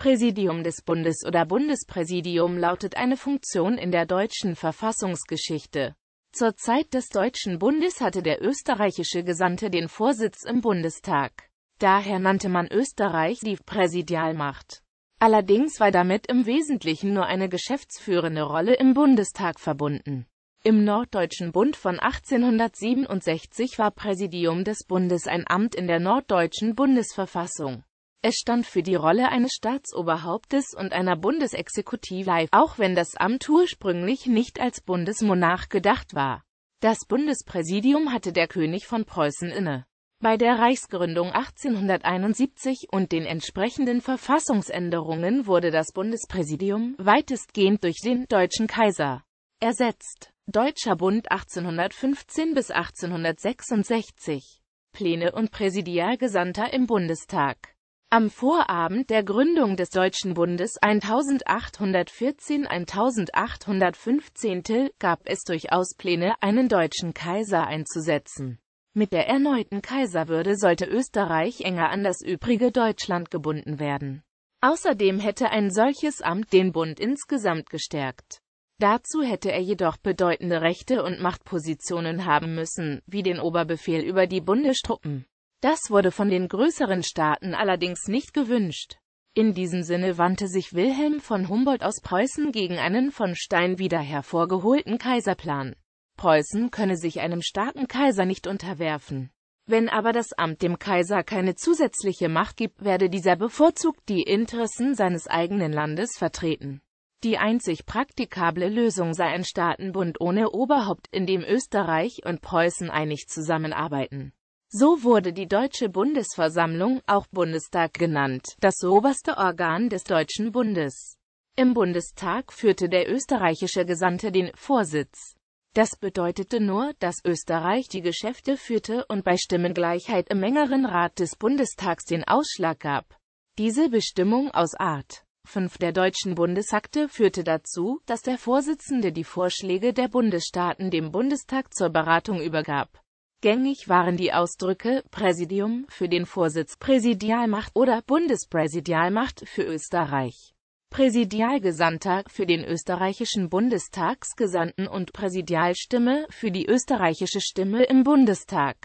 Präsidium des Bundes oder Bundespräsidium lautet eine Funktion in der deutschen Verfassungsgeschichte. Zur Zeit des Deutschen Bundes hatte der österreichische Gesandte den Vorsitz im Bundestag. Daher nannte man Österreich die Präsidialmacht. Allerdings war damit im Wesentlichen nur eine geschäftsführende Rolle im Bundestag verbunden. Im Norddeutschen Bund von 1867 war Präsidium des Bundes ein Amt in der norddeutschen Bundesverfassung. Es stand für die Rolle eines Staatsoberhauptes und einer Bundesexekutive, auch wenn das Amt ursprünglich nicht als Bundesmonarch gedacht war. Das Bundespräsidium hatte der König von Preußen inne. Bei der Reichsgründung 1871 und den entsprechenden Verfassungsänderungen wurde das Bundespräsidium weitestgehend durch den deutschen Kaiser ersetzt. Deutscher Bund 1815 bis 1866 Pläne und Präsidialgesandter im Bundestag am Vorabend der Gründung des Deutschen Bundes 1814-1815 gab es durchaus Pläne, einen deutschen Kaiser einzusetzen. Mit der erneuten Kaiserwürde sollte Österreich enger an das übrige Deutschland gebunden werden. Außerdem hätte ein solches Amt den Bund insgesamt gestärkt. Dazu hätte er jedoch bedeutende Rechte und Machtpositionen haben müssen, wie den Oberbefehl über die Bundestruppen. Das wurde von den größeren Staaten allerdings nicht gewünscht. In diesem Sinne wandte sich Wilhelm von Humboldt aus Preußen gegen einen von Stein wieder hervorgeholten Kaiserplan. Preußen könne sich einem starken Kaiser nicht unterwerfen. Wenn aber das Amt dem Kaiser keine zusätzliche Macht gibt, werde dieser bevorzugt die Interessen seines eigenen Landes vertreten. Die einzig praktikable Lösung sei ein Staatenbund ohne Oberhaupt, in dem Österreich und Preußen einig zusammenarbeiten. So wurde die Deutsche Bundesversammlung, auch Bundestag genannt, das oberste Organ des Deutschen Bundes. Im Bundestag führte der österreichische Gesandte den Vorsitz. Das bedeutete nur, dass Österreich die Geschäfte führte und bei Stimmengleichheit im engeren Rat des Bundestags den Ausschlag gab. Diese Bestimmung aus Art 5 der deutschen Bundesakte führte dazu, dass der Vorsitzende die Vorschläge der Bundesstaaten dem Bundestag zur Beratung übergab. Gängig waren die Ausdrücke Präsidium für den Vorsitz, Präsidialmacht oder Bundespräsidialmacht für Österreich, Präsidialgesandter für den österreichischen Bundestagsgesandten und Präsidialstimme für die österreichische Stimme im Bundestag.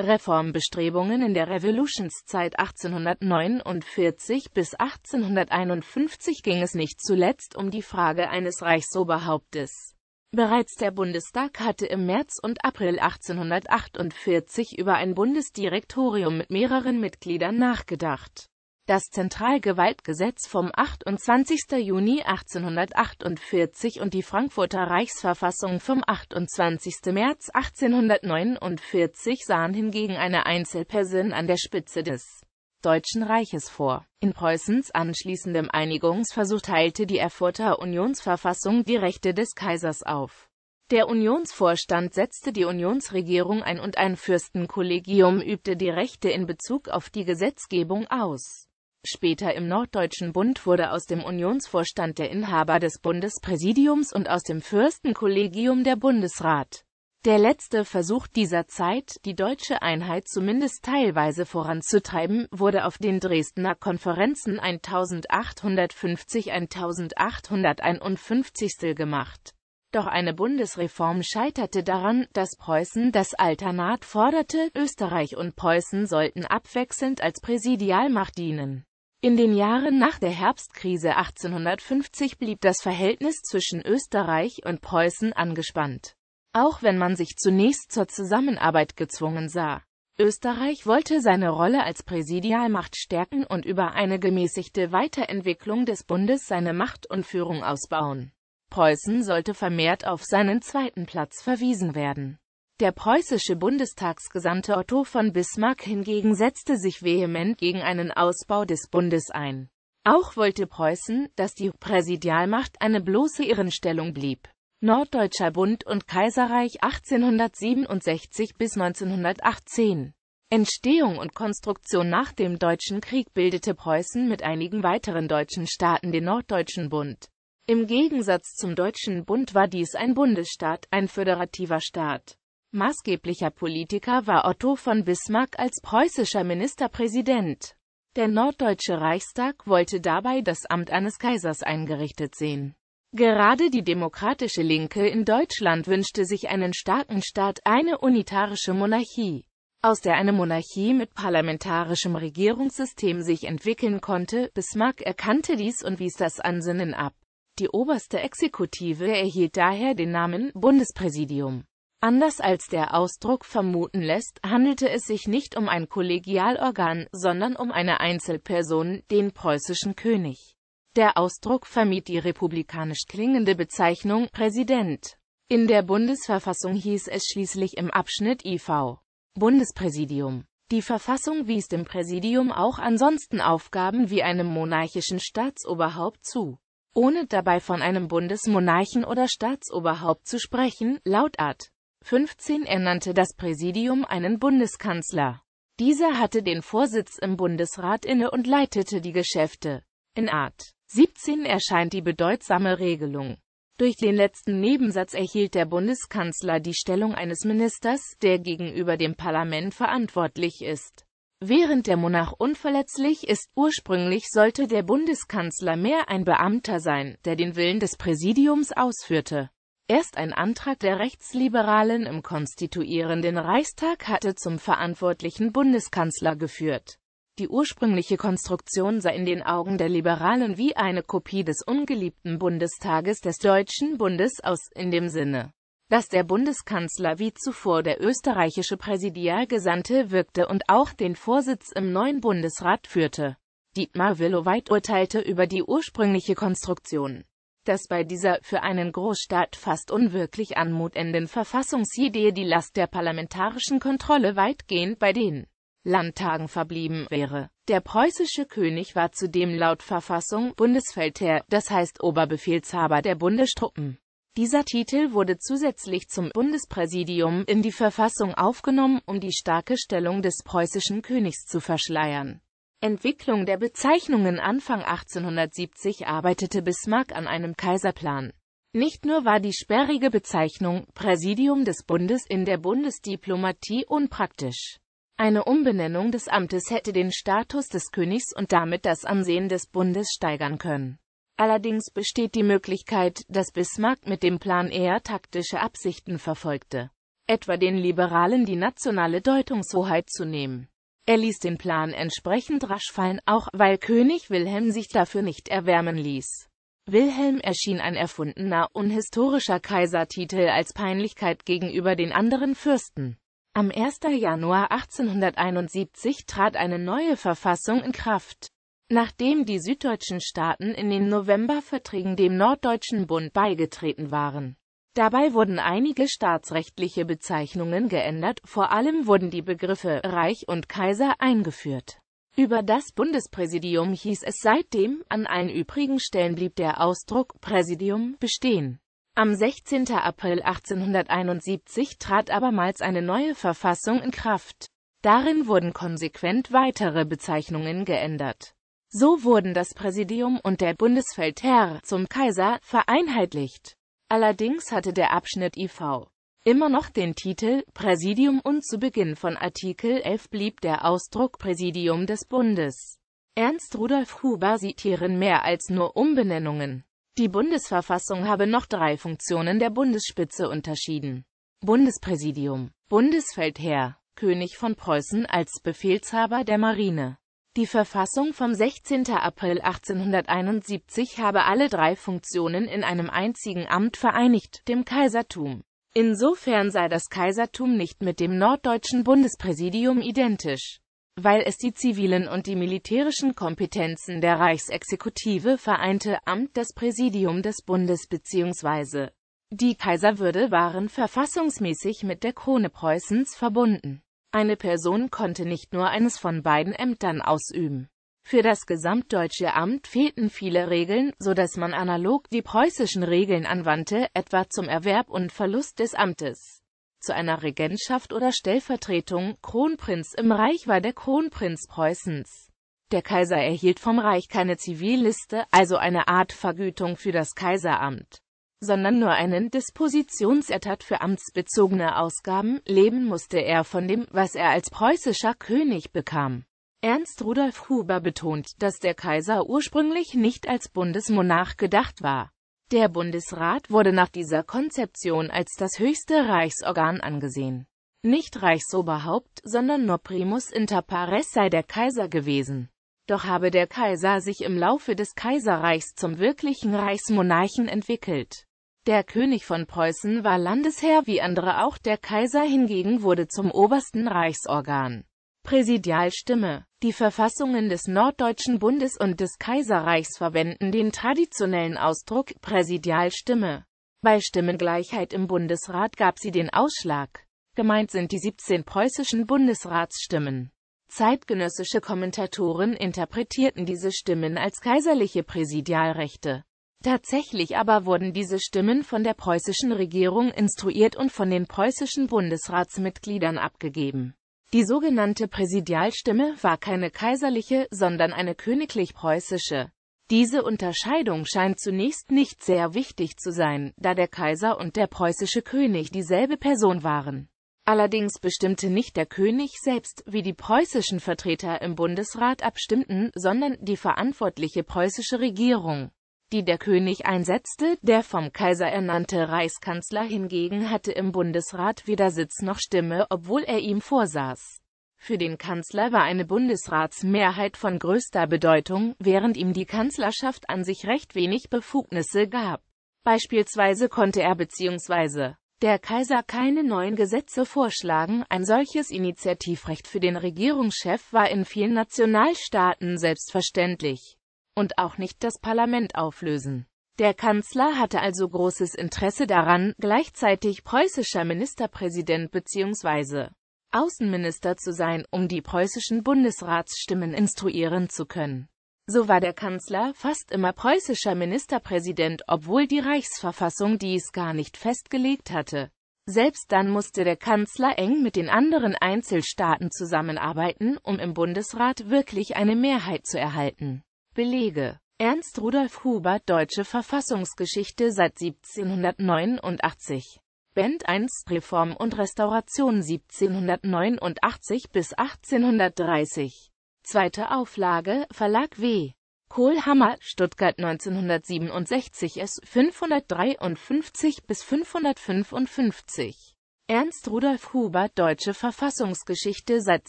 Reformbestrebungen in der Revolutionszeit 1849 bis 1851 ging es nicht zuletzt um die Frage eines Reichsoberhauptes. Bereits der Bundestag hatte im März und April 1848 über ein Bundesdirektorium mit mehreren Mitgliedern nachgedacht. Das Zentralgewaltgesetz vom 28. Juni 1848 und die Frankfurter Reichsverfassung vom 28. März 1849 sahen hingegen eine Einzelperson an der Spitze des Deutschen Reiches vor. In Preußens anschließendem Einigungsversuch teilte die Erfurter Unionsverfassung die Rechte des Kaisers auf. Der Unionsvorstand setzte die Unionsregierung ein und ein Fürstenkollegium übte die Rechte in Bezug auf die Gesetzgebung aus. Später im Norddeutschen Bund wurde aus dem Unionsvorstand der Inhaber des Bundespräsidiums und aus dem Fürstenkollegium der Bundesrat. Der letzte Versuch dieser Zeit, die deutsche Einheit zumindest teilweise voranzutreiben, wurde auf den Dresdner Konferenzen 1850-1851 gemacht. Doch eine Bundesreform scheiterte daran, dass Preußen das Alternat forderte, Österreich und Preußen sollten abwechselnd als Präsidialmacht dienen. In den Jahren nach der Herbstkrise 1850 blieb das Verhältnis zwischen Österreich und Preußen angespannt auch wenn man sich zunächst zur Zusammenarbeit gezwungen sah. Österreich wollte seine Rolle als Präsidialmacht stärken und über eine gemäßigte Weiterentwicklung des Bundes seine Macht und Führung ausbauen. Preußen sollte vermehrt auf seinen zweiten Platz verwiesen werden. Der preußische Bundestagsgesandte Otto von Bismarck hingegen setzte sich vehement gegen einen Ausbau des Bundes ein. Auch wollte Preußen, dass die Präsidialmacht eine bloße Ehrenstellung blieb. Norddeutscher Bund und Kaiserreich 1867 bis 1918 Entstehung und Konstruktion Nach dem Deutschen Krieg bildete Preußen mit einigen weiteren deutschen Staaten den Norddeutschen Bund. Im Gegensatz zum Deutschen Bund war dies ein Bundesstaat, ein föderativer Staat. Maßgeblicher Politiker war Otto von Bismarck als preußischer Ministerpräsident. Der norddeutsche Reichstag wollte dabei das Amt eines Kaisers eingerichtet sehen. Gerade die demokratische Linke in Deutschland wünschte sich einen starken Staat, eine unitarische Monarchie, aus der eine Monarchie mit parlamentarischem Regierungssystem sich entwickeln konnte. Bismarck erkannte dies und wies das Ansinnen ab. Die oberste Exekutive erhielt daher den Namen Bundespräsidium. Anders als der Ausdruck vermuten lässt, handelte es sich nicht um ein Kollegialorgan, sondern um eine Einzelperson, den preußischen König. Der Ausdruck vermied die republikanisch klingende Bezeichnung Präsident. In der Bundesverfassung hieß es schließlich im Abschnitt IV Bundespräsidium. Die Verfassung wies dem Präsidium auch ansonsten Aufgaben wie einem monarchischen Staatsoberhaupt zu. Ohne dabei von einem Bundesmonarchen oder Staatsoberhaupt zu sprechen, laut Art. 15 ernannte das Präsidium einen Bundeskanzler. Dieser hatte den Vorsitz im Bundesrat inne und leitete die Geschäfte. In Art. 17 erscheint die bedeutsame Regelung. Durch den letzten Nebensatz erhielt der Bundeskanzler die Stellung eines Ministers, der gegenüber dem Parlament verantwortlich ist. Während der Monarch unverletzlich ist, ursprünglich sollte der Bundeskanzler mehr ein Beamter sein, der den Willen des Präsidiums ausführte. Erst ein Antrag der Rechtsliberalen im konstituierenden Reichstag hatte zum verantwortlichen Bundeskanzler geführt. Die ursprüngliche Konstruktion sei in den Augen der Liberalen wie eine Kopie des ungeliebten Bundestages des Deutschen Bundes aus, in dem Sinne, dass der Bundeskanzler wie zuvor der österreichische Präsidialgesandte wirkte und auch den Vorsitz im neuen Bundesrat führte. Dietmar Willoweit urteilte über die ursprüngliche Konstruktion, dass bei dieser für einen Großstaat fast unwirklich anmutenden Verfassungsidee die Last der parlamentarischen Kontrolle weitgehend bei den Landtagen verblieben wäre. Der preußische König war zudem laut Verfassung Bundesfeldherr, das heißt Oberbefehlshaber der Bundestruppen. Dieser Titel wurde zusätzlich zum Bundespräsidium in die Verfassung aufgenommen, um die starke Stellung des preußischen Königs zu verschleiern. Entwicklung der Bezeichnungen Anfang 1870 arbeitete Bismarck an einem Kaiserplan. Nicht nur war die sperrige Bezeichnung Präsidium des Bundes in der Bundesdiplomatie unpraktisch. Eine Umbenennung des Amtes hätte den Status des Königs und damit das Ansehen des Bundes steigern können. Allerdings besteht die Möglichkeit, dass Bismarck mit dem Plan eher taktische Absichten verfolgte, etwa den Liberalen die nationale Deutungshoheit zu nehmen. Er ließ den Plan entsprechend rasch fallen, auch weil König Wilhelm sich dafür nicht erwärmen ließ. Wilhelm erschien ein erfundener, unhistorischer Kaisertitel als Peinlichkeit gegenüber den anderen Fürsten. Am 1. Januar 1871 trat eine neue Verfassung in Kraft. Nachdem die süddeutschen Staaten in den Novemberverträgen dem Norddeutschen Bund beigetreten waren. Dabei wurden einige staatsrechtliche Bezeichnungen geändert, vor allem wurden die Begriffe Reich und Kaiser eingeführt. Über das Bundespräsidium hieß es seitdem, an allen übrigen Stellen blieb der Ausdruck Präsidium bestehen. Am 16. April 1871 trat abermals eine neue Verfassung in Kraft. Darin wurden konsequent weitere Bezeichnungen geändert. So wurden das Präsidium und der Bundesfeldherr zum Kaiser vereinheitlicht. Allerdings hatte der Abschnitt IV immer noch den Titel Präsidium und zu Beginn von Artikel 11 blieb der Ausdruck Präsidium des Bundes. Ernst Rudolf Huber sieht hierin mehr als nur Umbenennungen. Die Bundesverfassung habe noch drei Funktionen der Bundesspitze unterschieden. Bundespräsidium, Bundesfeldherr, König von Preußen als Befehlshaber der Marine. Die Verfassung vom 16. April 1871 habe alle drei Funktionen in einem einzigen Amt vereinigt, dem Kaisertum. Insofern sei das Kaisertum nicht mit dem norddeutschen Bundespräsidium identisch weil es die zivilen und die militärischen Kompetenzen der Reichsexekutive vereinte, Amt des Präsidium des Bundes bzw. die Kaiserwürde waren verfassungsmäßig mit der Krone Preußens verbunden. Eine Person konnte nicht nur eines von beiden Ämtern ausüben. Für das gesamtdeutsche Amt fehlten viele Regeln, so dass man analog die preußischen Regeln anwandte, etwa zum Erwerb und Verlust des Amtes zu einer Regentschaft oder Stellvertretung, Kronprinz im Reich war der Kronprinz Preußens. Der Kaiser erhielt vom Reich keine Zivilliste, also eine Art Vergütung für das Kaiseramt, sondern nur einen Dispositionsertat für amtsbezogene Ausgaben, leben musste er von dem, was er als preußischer König bekam. Ernst Rudolf Huber betont, dass der Kaiser ursprünglich nicht als Bundesmonarch gedacht war. Der Bundesrat wurde nach dieser Konzeption als das höchste Reichsorgan angesehen. Nicht Reichsoberhaupt, sondern nur primus inter pares sei der Kaiser gewesen. Doch habe der Kaiser sich im Laufe des Kaiserreichs zum wirklichen Reichsmonarchen entwickelt. Der König von Preußen war Landesherr wie andere auch, der Kaiser hingegen wurde zum obersten Reichsorgan. Präsidialstimme die Verfassungen des Norddeutschen Bundes und des Kaiserreichs verwenden den traditionellen Ausdruck Präsidialstimme. Bei Stimmengleichheit im Bundesrat gab sie den Ausschlag. Gemeint sind die 17 preußischen Bundesratsstimmen. Zeitgenössische Kommentatoren interpretierten diese Stimmen als kaiserliche Präsidialrechte. Tatsächlich aber wurden diese Stimmen von der preußischen Regierung instruiert und von den preußischen Bundesratsmitgliedern abgegeben. Die sogenannte Präsidialstimme war keine kaiserliche, sondern eine königlich-preußische. Diese Unterscheidung scheint zunächst nicht sehr wichtig zu sein, da der Kaiser und der preußische König dieselbe Person waren. Allerdings bestimmte nicht der König selbst, wie die preußischen Vertreter im Bundesrat abstimmten, sondern die verantwortliche preußische Regierung die der König einsetzte, der vom Kaiser ernannte Reichskanzler hingegen hatte im Bundesrat weder Sitz noch Stimme, obwohl er ihm vorsaß. Für den Kanzler war eine Bundesratsmehrheit von größter Bedeutung, während ihm die Kanzlerschaft an sich recht wenig Befugnisse gab. Beispielsweise konnte er bzw. der Kaiser keine neuen Gesetze vorschlagen, ein solches Initiativrecht für den Regierungschef war in vielen Nationalstaaten selbstverständlich und auch nicht das Parlament auflösen. Der Kanzler hatte also großes Interesse daran, gleichzeitig preußischer Ministerpräsident bzw. Außenminister zu sein, um die preußischen Bundesratsstimmen instruieren zu können. So war der Kanzler fast immer preußischer Ministerpräsident, obwohl die Reichsverfassung dies gar nicht festgelegt hatte. Selbst dann musste der Kanzler eng mit den anderen Einzelstaaten zusammenarbeiten, um im Bundesrat wirklich eine Mehrheit zu erhalten. Belege Ernst Rudolf Huber Deutsche Verfassungsgeschichte seit 1789 Band 1 Reform und Restauration 1789 bis 1830 Zweite Auflage Verlag W. Kohlhammer, Stuttgart 1967 S. 553 bis 555 Ernst Rudolf Huber Deutsche Verfassungsgeschichte seit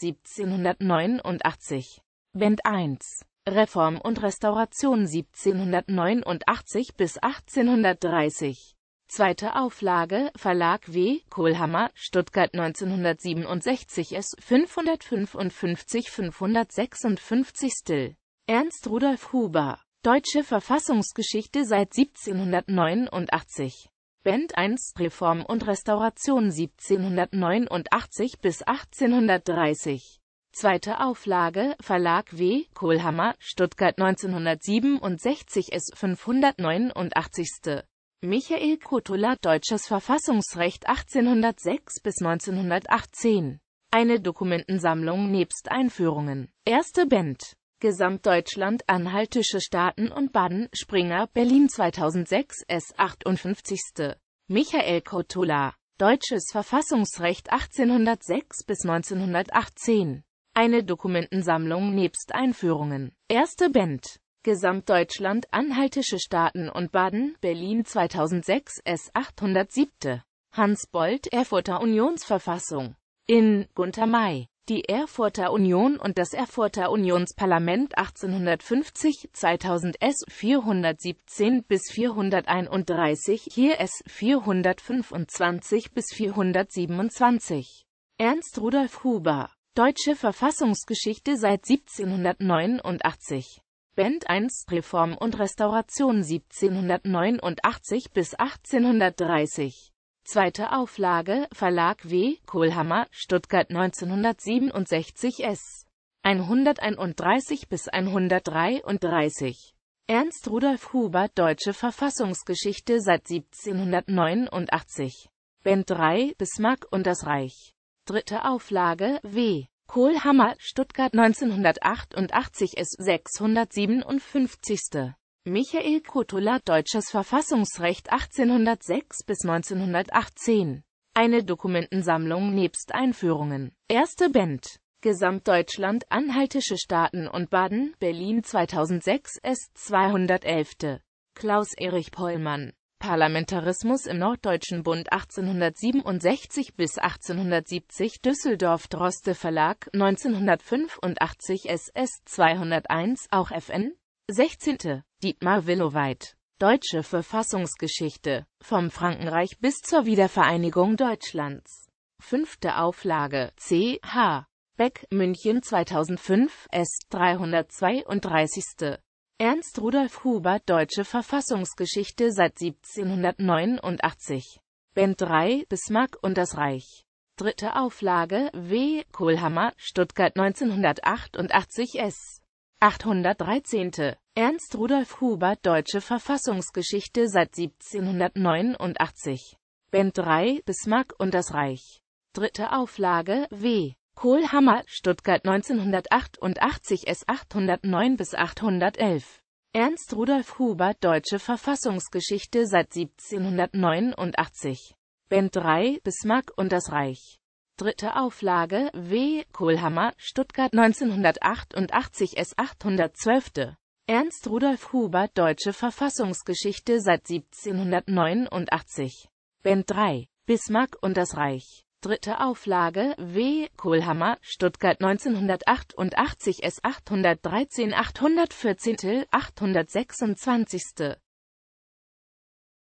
1789 Band 1 Reform und Restauration 1789 bis 1830. Zweite Auflage, Verlag W. Kohlhammer, Stuttgart 1967 S. 555-556 Still. Ernst Rudolf Huber. Deutsche Verfassungsgeschichte seit 1789. Band 1 Reform und Restauration 1789 bis 1830. Zweite Auflage, Verlag W. Kohlhammer, Stuttgart 1967 S. 589. Michael Kotula, Deutsches Verfassungsrecht 1806 bis 1918. Eine Dokumentensammlung nebst Einführungen. Erste Band. Gesamtdeutschland, Anhaltische Staaten und Baden, Springer, Berlin 2006, S. 58. Michael Kotula, Deutsches Verfassungsrecht 1806 bis 1918. Eine Dokumentensammlung nebst Einführungen. Erste Band. Gesamtdeutschland Anhaltische Staaten und Baden, Berlin 2006 S. 807. Hans Bold, Erfurter Unionsverfassung. In Gunther May. Die Erfurter Union und das Erfurter Unionsparlament 1850, 2000 S. 417 bis 431, hier S. 425 bis 427. Ernst Rudolf Huber Deutsche Verfassungsgeschichte seit 1789 Band 1 Reform und Restauration 1789 bis 1830 Zweite Auflage Verlag W. Kohlhammer, Stuttgart 1967 S. 131 bis 133 Ernst Rudolf Huber Deutsche Verfassungsgeschichte seit 1789 Band 3 Bismarck und das Reich Dritte Auflage, W. Kohlhammer, Stuttgart 1988 S. 657. Michael Kotula Deutsches Verfassungsrecht 1806 bis 1918. Eine Dokumentensammlung nebst Einführungen. Erste Band. Gesamtdeutschland, Anhaltische Staaten und Baden, Berlin 2006 S. 211. Klaus-Erich Pollmann Parlamentarismus im Norddeutschen Bund 1867 bis 1870 Düsseldorf Droste Verlag 1985 SS 201 auch FN 16. Dietmar Willoweit Deutsche Verfassungsgeschichte vom Frankenreich bis zur Wiedervereinigung Deutschlands 5. Auflage C.H. Beck München 2005 S 332 Ernst Rudolf Huber, Deutsche Verfassungsgeschichte seit 1789. Band 3 Bismarck und das Reich. Dritte Auflage W. Kohlhammer, Stuttgart 1988 S. 813. Ernst Rudolf Huber, Deutsche Verfassungsgeschichte seit 1789. Band 3 Bismarck und das Reich. Dritte Auflage W. Kohlhammer, Stuttgart 1988 S. 809 bis 811. Ernst Rudolf Huber, Deutsche Verfassungsgeschichte seit 1789. Band 3, Bismarck und das Reich. Dritte Auflage, W. Kohlhammer, Stuttgart 1988 S. 812. Ernst Rudolf Huber, Deutsche Verfassungsgeschichte seit 1789. Band 3, Bismarck und das Reich. Dritte Auflage W. Kohlhammer, Stuttgart 1988 S 813 814 826